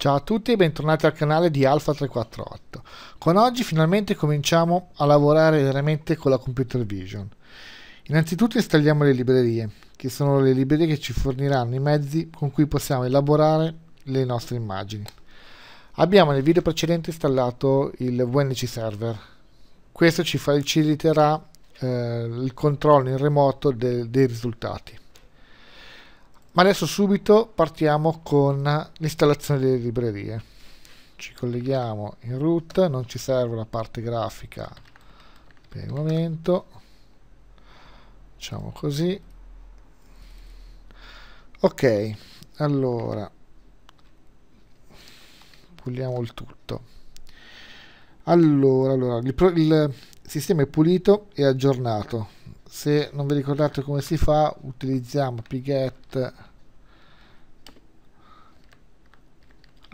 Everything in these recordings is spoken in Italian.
Ciao a tutti e bentornati al canale di Alpha348. Con oggi finalmente cominciamo a lavorare veramente con la computer vision. Innanzitutto installiamo le librerie, che sono le librerie che ci forniranno i mezzi con cui possiamo elaborare le nostre immagini. Abbiamo nel video precedente installato il VNC server. Questo ci faciliterà eh, il controllo in remoto de dei risultati. Ma adesso subito partiamo con l'installazione delle librerie. Ci colleghiamo in root, non ci serve la parte grafica per il momento. Facciamo così. Ok, allora puliamo il tutto. Allora, allora il, pro, il sistema è pulito e aggiornato se non vi ricordate come si fa utilizziamo pget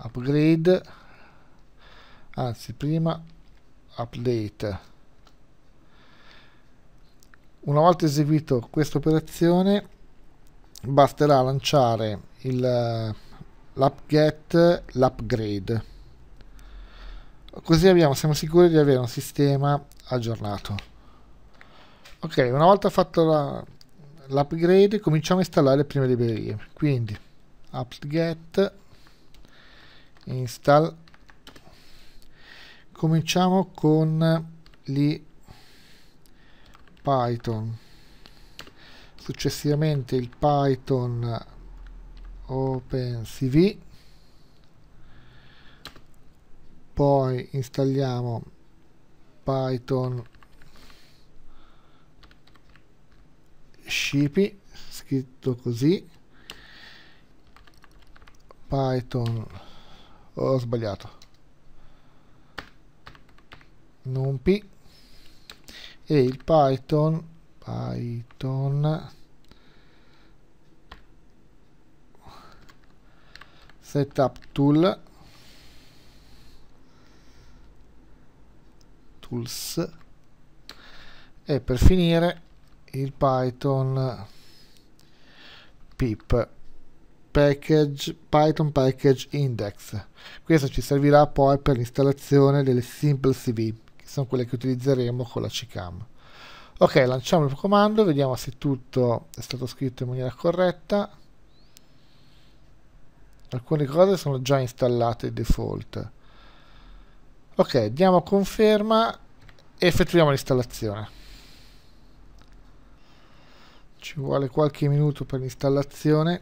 upgrade anzi prima update una volta eseguito questa operazione basterà lanciare eh, l'upget l'upgrade così abbiamo, siamo sicuri di avere un sistema aggiornato ok una volta fatto l'upgrade cominciamo a installare le prime librerie quindi apt install cominciamo con gli python successivamente il python opencv poi installiamo python shippy scritto così python ho sbagliato non p e il python python setup tool tools e per finire il python pip package, Python Package Index. Questo ci servirà poi per l'installazione delle simple CV, che sono quelle che utilizzeremo con la CCAM. Ok, lanciamo il comando, vediamo se tutto è stato scritto in maniera corretta. Alcune cose sono già installate di default. Ok, diamo conferma e effettuiamo l'installazione ci vuole qualche minuto per l'installazione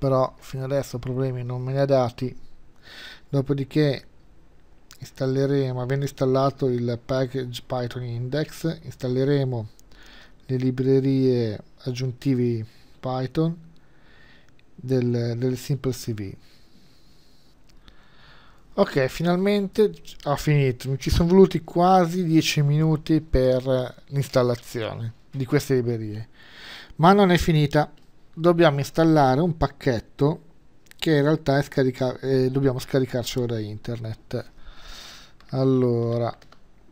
però fino adesso problemi non me ne ha dati dopodiché installeremo avendo installato il package python index installeremo le librerie aggiuntivi python del, del simple cv ok finalmente ho finito ci sono voluti quasi 10 minuti per l'installazione di queste librerie ma non è finita dobbiamo installare un pacchetto che in realtà è scaricato eh, dobbiamo scaricarcelo da internet allora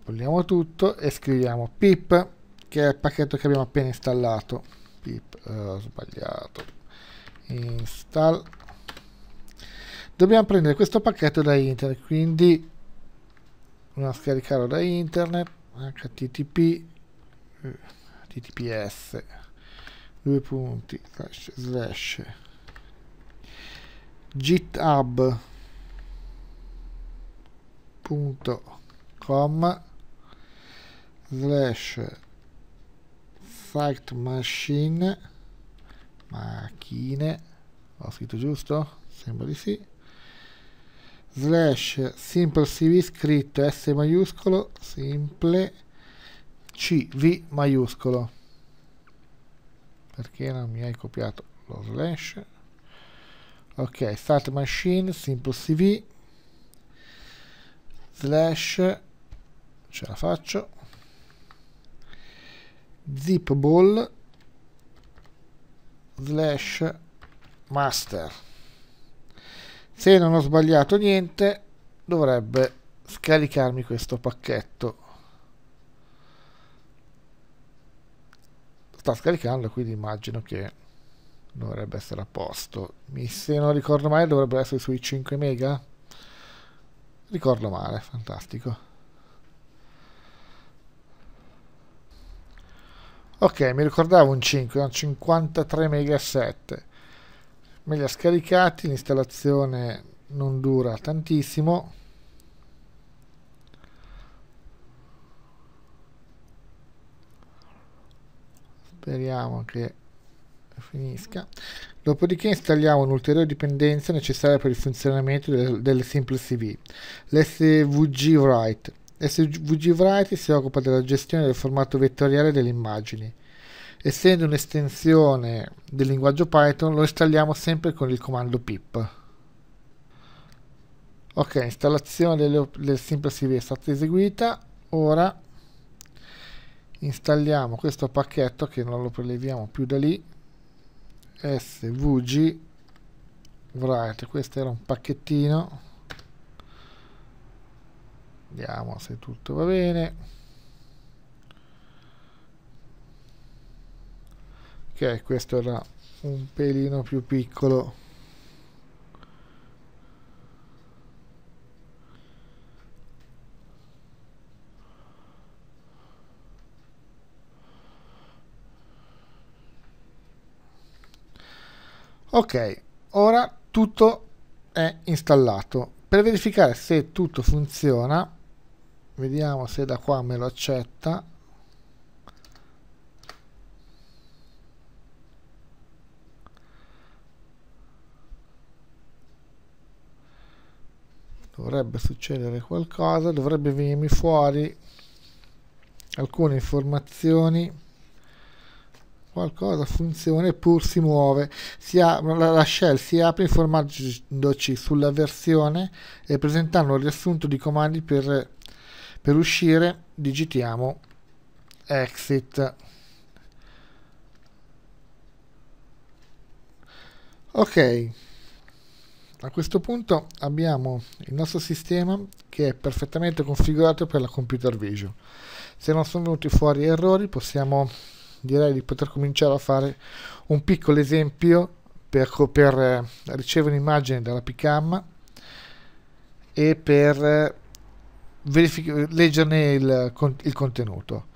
togliamo tutto e scriviamo pip che è il pacchetto che abbiamo appena installato pip eh, ho sbagliato install dobbiamo prendere questo pacchetto da internet quindi dobbiamo scaricarlo da internet http eh, https due punti slash slash github.com slash site machine macchine ho scritto giusto? sembra di sì slash simple cv scritto s maiuscolo simple cv maiuscolo perché non mi hai copiato lo slash ok start machine simple cv slash ce la faccio zip ball slash master se non ho sbagliato niente dovrebbe scaricarmi questo pacchetto sta scaricando quindi immagino che dovrebbe essere a posto Mi, se non ricordo male dovrebbe essere sui 5 mega ricordo male fantastico ok mi ricordavo un 5 un 53 mega 7 me li ha scaricati l'installazione non dura tantissimo speriamo che finisca dopodiché installiamo un'ulteriore dipendenza necessaria per il funzionamento del, del simple CV l'svg write svg write si occupa della gestione del formato vettoriale delle immagini essendo un'estensione del linguaggio Python lo installiamo sempre con il comando pip ok installazione del, del simple CV è stata eseguita ora installiamo questo pacchetto che non lo preleviamo più da lì svg write questo era un pacchettino vediamo se tutto va bene ok questo era un pelino più piccolo ok ora tutto è installato per verificare se tutto funziona vediamo se da qua me lo accetta dovrebbe succedere qualcosa dovrebbe venirmi fuori alcune informazioni qualcosa funzione pur si muove. Si la, la shell si apre informandoci sulla versione e presentando il riassunto di comandi per, per uscire digitiamo exit. Ok, a questo punto abbiamo il nostro sistema che è perfettamente configurato per la computer vision. Se non sono venuti fuori errori possiamo direi di poter cominciare a fare un piccolo esempio per, per eh, ricevere un'immagine dalla PICAM e per eh, leggerne il, il contenuto.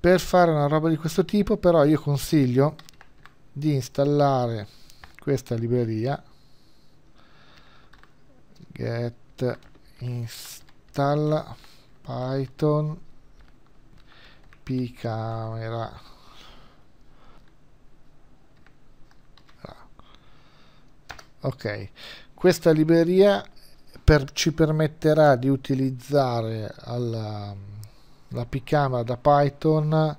Per fare una roba di questo tipo però io consiglio di installare questa libreria get install python camera ok questa libreria per, ci permetterà di utilizzare alla, la picamera da Python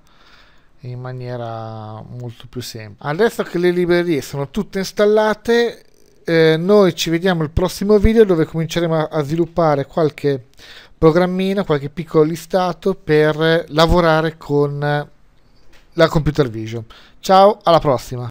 in maniera molto più semplice. Adesso che le librerie sono tutte installate, eh, noi ci vediamo al prossimo video dove cominceremo a, a sviluppare qualche programmino, qualche piccolo listato per lavorare con la computer vision. Ciao, alla prossima!